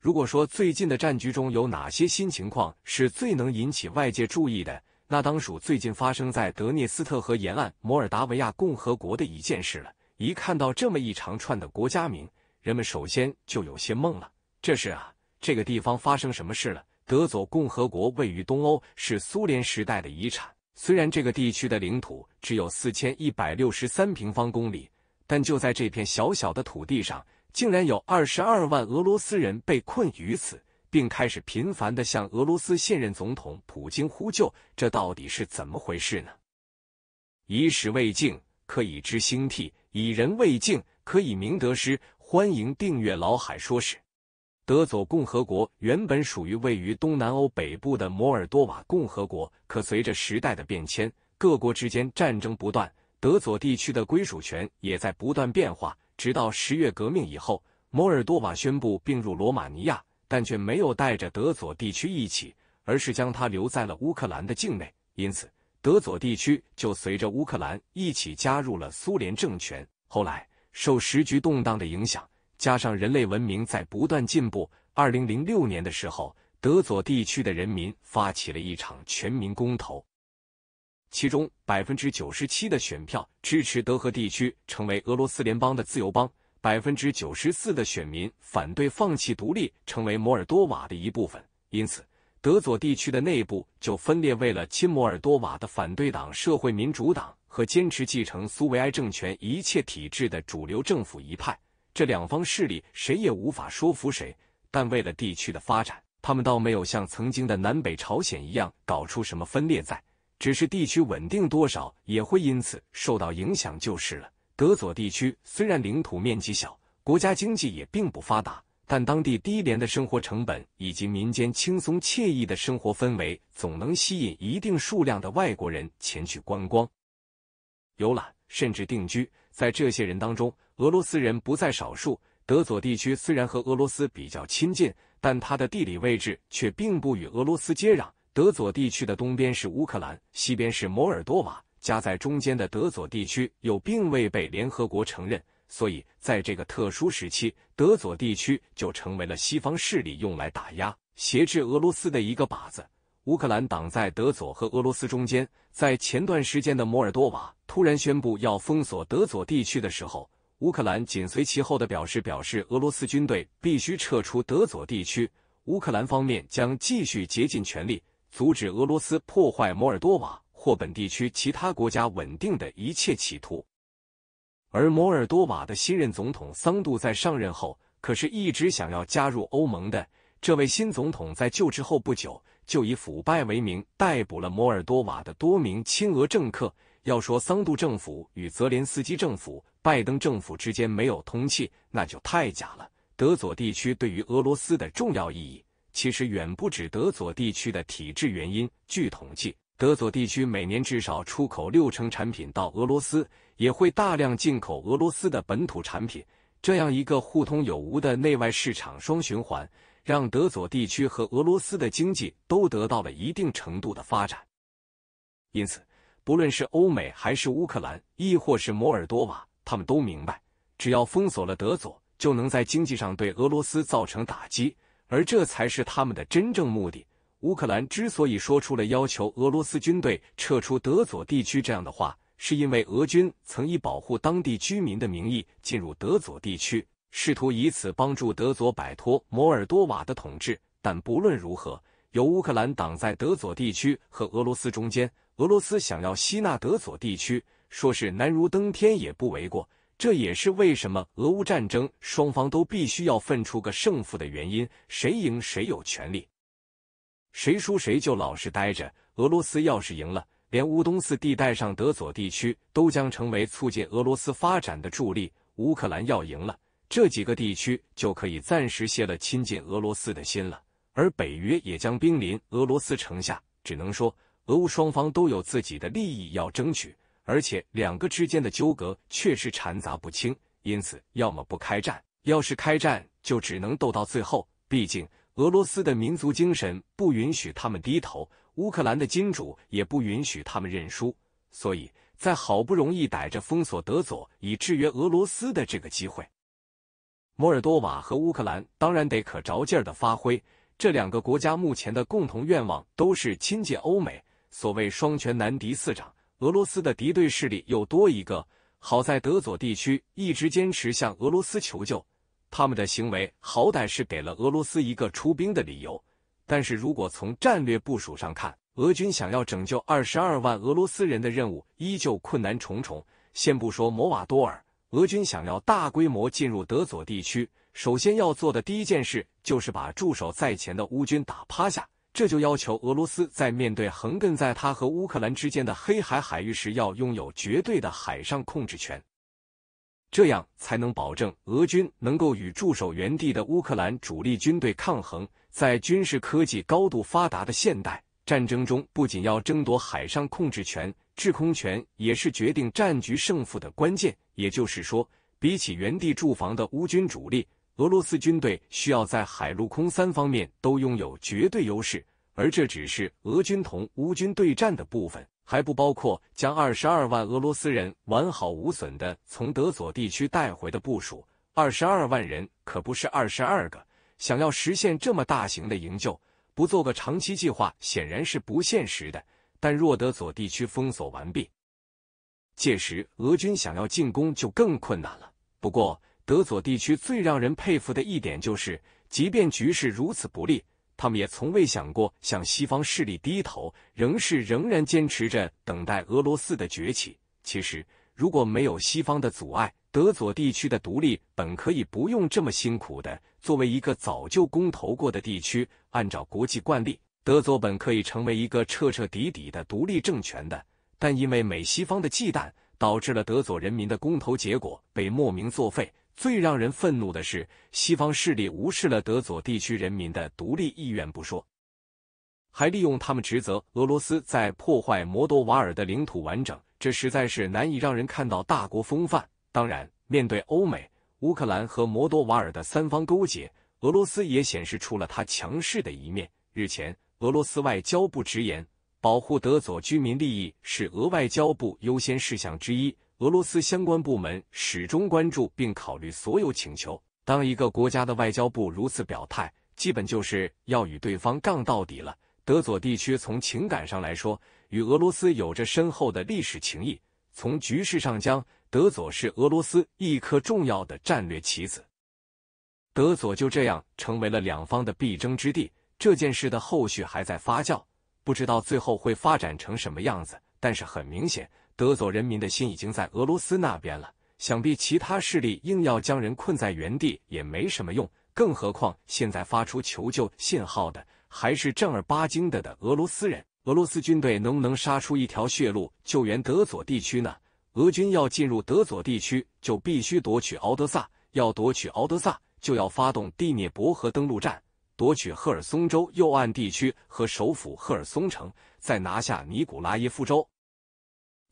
如果说最近的战局中有哪些新情况是最能引起外界注意的，那当属最近发生在德涅斯特河沿岸摩尔达维亚共和国的一件事了。一看到这么一长串的国家名，人们首先就有些懵了。这是啊，这个地方发生什么事了？德佐共和国位于东欧，是苏联时代的遗产。虽然这个地区的领土只有四千一百六十三平方公里，但就在这片小小的土地上。竟然有二十二万俄罗斯人被困于此，并开始频繁的向俄罗斯现任总统普京呼救，这到底是怎么回事呢？以史为镜，可以知兴替；以人为镜，可以明得失。欢迎订阅老海说史。德佐共和国原本属于位于东南欧北部的摩尔多瓦共和国，可随着时代的变迁，各国之间战争不断。德左地区的归属权也在不断变化，直到十月革命以后，摩尔多瓦宣布并入罗马尼亚，但却没有带着德左地区一起，而是将它留在了乌克兰的境内。因此，德左地区就随着乌克兰一起加入了苏联政权。后来，受时局动荡的影响，加上人类文明在不断进步，二零零六年的时候，德左地区的人民发起了一场全民公投。其中百分之九十七的选票支持德和地区成为俄罗斯联邦的自由邦，百分之九十四的选民反对放弃独立，成为摩尔多瓦的一部分。因此，德左地区的内部就分裂为了亲摩尔多瓦的反对党社会民主党和坚持继承苏维埃政权一切体制的主流政府一派。这两方势力谁也无法说服谁，但为了地区的发展，他们倒没有像曾经的南北朝鲜一样搞出什么分裂在。只是地区稳定多少，也会因此受到影响，就是了。德佐地区虽然领土面积小，国家经济也并不发达，但当地低廉的生活成本以及民间轻松惬意的生活氛围，总能吸引一定数量的外国人前去观光、游览，甚至定居。在这些人当中，俄罗斯人不在少数。德佐地区虽然和俄罗斯比较亲近，但它的地理位置却并不与俄罗斯接壤。德左地区的东边是乌克兰，西边是摩尔多瓦，夹在中间的德左地区又并未被联合国承认，所以在这个特殊时期，德左地区就成为了西方势力用来打压、挟制俄罗斯的一个靶子。乌克兰挡在德左和俄罗斯中间，在前段时间的摩尔多瓦突然宣布要封锁德左地区的时候，乌克兰紧随其后的表示，表示俄罗斯军队必须撤出德左地区，乌克兰方面将继续竭尽全力。阻止俄罗斯破坏摩尔多瓦或本地区其他国家稳定的一切企图。而摩尔多瓦的新任总统桑杜在上任后，可是一直想要加入欧盟的。这位新总统在就职后不久，就以腐败为名逮捕了摩尔多瓦的多名亲俄政客。要说桑杜政府与泽连斯基政府、拜登政府之间没有通气，那就太假了。德左地区对于俄罗斯的重要意义。其实远不止德佐地区的体制原因。据统计，德佐地区每年至少出口六成产品到俄罗斯，也会大量进口俄罗斯的本土产品。这样一个互通有无的内外市场双循环，让德佐地区和俄罗斯的经济都得到了一定程度的发展。因此，不论是欧美还是乌克兰，亦或是摩尔多瓦，他们都明白，只要封锁了德佐，就能在经济上对俄罗斯造成打击。而这才是他们的真正目的。乌克兰之所以说出了要求俄罗斯军队撤出德佐地区这样的话，是因为俄军曾以保护当地居民的名义进入德佐地区，试图以此帮助德佐摆脱摩尔多瓦的统治。但不论如何，由乌克兰挡在德佐地区和俄罗斯中间，俄罗斯想要吸纳德佐地区，说是难如登天也不为过。这也是为什么俄乌战争双方都必须要分出个胜负的原因，谁赢谁有权利，谁输谁就老实待着。俄罗斯要是赢了，连乌东四地带上德佐地区都将成为促进俄罗斯发展的助力；乌克兰要赢了，这几个地区就可以暂时歇了亲近俄罗斯的心了。而北约也将兵临俄罗斯城下，只能说，俄乌双方都有自己的利益要争取。而且两个之间的纠葛确实缠杂不清，因此要么不开战，要是开战就只能斗到最后。毕竟俄罗斯的民族精神不允许他们低头，乌克兰的金主也不允许他们认输。所以在好不容易逮着封锁德佐以制约俄罗斯的这个机会，摩尔多瓦和乌克兰当然得可着劲儿的发挥。这两个国家目前的共同愿望都是亲近欧美，所谓双拳难敌四掌。俄罗斯的敌对势力又多一个。好在德佐地区一直坚持向俄罗斯求救，他们的行为好歹是给了俄罗斯一个出兵的理由。但是如果从战略部署上看，俄军想要拯救二十二万俄罗斯人的任务依旧困难重重。先不说摩瓦多尔，俄军想要大规模进入德佐地区，首先要做的第一件事就是把驻守在前的乌军打趴下。这就要求俄罗斯在面对横亘在它和乌克兰之间的黑海海域时，要拥有绝对的海上控制权，这样才能保证俄军能够与驻守原地的乌克兰主力军队抗衡。在军事科技高度发达的现代战争中，不仅要争夺海上控制权，制空权也是决定战局胜负的关键。也就是说，比起原地驻防的乌军主力。俄罗斯军队需要在海陆空三方面都拥有绝对优势，而这只是俄军同乌军对战的部分，还不包括将二十二万俄罗斯人完好无损的从德佐地区带回的部署。二十二万人可不是二十二个，想要实现这么大型的营救，不做个长期计划显然是不现实的。但若德佐地区封锁完毕，届时俄军想要进攻就更困难了。不过，德左地区最让人佩服的一点就是，即便局势如此不利，他们也从未想过向西方势力低头，仍是仍然坚持着等待俄罗斯的崛起。其实，如果没有西方的阻碍，德左地区的独立本可以不用这么辛苦的。作为一个早就公投过的地区，按照国际惯例，德左本可以成为一个彻彻底底的独立政权的，但因为美西方的忌惮，导致了德左人民的公投结果被莫名作废。最让人愤怒的是，西方势力无视了德佐地区人民的独立意愿不说，还利用他们职责俄罗斯在破坏摩多瓦尔的领土完整，这实在是难以让人看到大国风范。当然，面对欧美、乌克兰和摩多瓦尔的三方勾结，俄罗斯也显示出了他强势的一面。日前，俄罗斯外交部直言，保护德佐居民利益是俄外交部优先事项之一。俄罗斯相关部门始终关注并考虑所有请求。当一个国家的外交部如此表态，基本就是要与对方杠到底了。德佐地区从情感上来说，与俄罗斯有着深厚的历史情谊；从局势上讲，德佐是俄罗斯一颗重要的战略棋子。德佐就这样成为了两方的必争之地。这件事的后续还在发酵，不知道最后会发展成什么样子。但是很明显。德佐人民的心已经在俄罗斯那边了，想必其他势力硬要将人困在原地也没什么用。更何况现在发出求救信号的还是正儿八经的的俄罗斯人。俄罗斯军队能不能杀出一条血路救援德佐地区呢？俄军要进入德佐地区，就必须夺取敖德萨。要夺取敖德萨，就要发动第聂伯河登陆战，夺取赫尔松州右岸地区和首府赫尔松城，再拿下尼古拉耶夫州。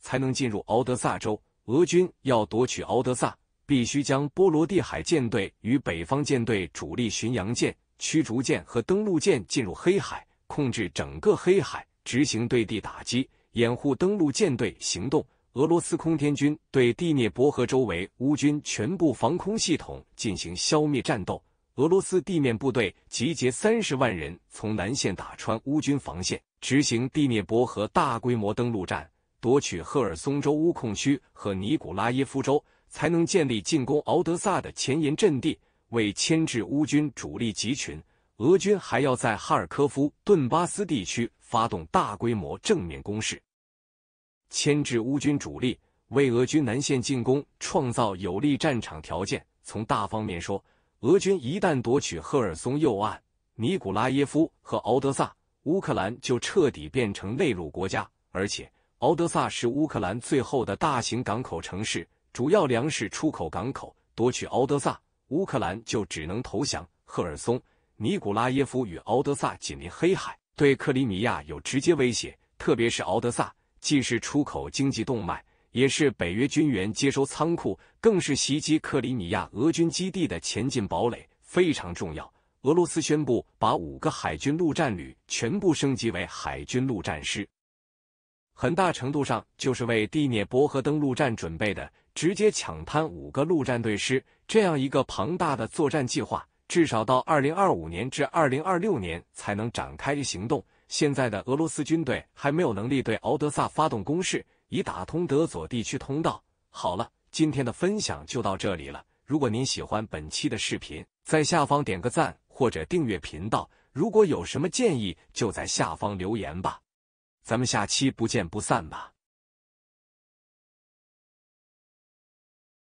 才能进入敖德萨州。俄军要夺取敖德萨，必须将波罗的海舰队与北方舰队主力巡洋舰、驱逐舰和登陆舰进入黑海，控制整个黑海，执行对地打击，掩护登陆舰队行动。俄罗斯空天军对第聂伯河周围乌军全部防空系统进行消灭战斗。俄罗斯地面部队集结三十万人，从南线打穿乌军防线，执行第聂伯河大规模登陆战。夺取赫尔松州乌控区和尼古拉耶夫州，才能建立进攻敖德萨的前沿阵地，为牵制乌军主力集群，俄军还要在哈尔科夫、顿巴斯地区发动大规模正面攻势，牵制乌军主力，为俄军南线进攻创造有利战场条件。从大方面说，俄军一旦夺取赫尔松右岸、尼古拉耶夫和敖德萨，乌克兰就彻底变成内陆国家，而且。敖德萨是乌克兰最后的大型港口城市，主要粮食出口港口。夺取敖德萨，乌克兰就只能投降。赫尔松、尼古拉耶夫与敖德萨紧邻黑海，对克里米亚有直接威胁。特别是敖德萨，既是出口经济动脉，也是北约军援接收仓库，更是袭击克里米亚俄军基地的前进堡垒，非常重要。俄罗斯宣布把五个海军陆战旅全部升级为海军陆战师。很大程度上就是为第聂伯河登陆战准备的，直接抢滩五个陆战队师这样一个庞大的作战计划，至少到二零二五年至二零二六年才能展开行动。现在的俄罗斯军队还没有能力对敖德萨发动攻势，以打通德左地区通道。好了，今天的分享就到这里了。如果您喜欢本期的视频，在下方点个赞或者订阅频道。如果有什么建议，就在下方留言吧。咱们下期不见不散吧。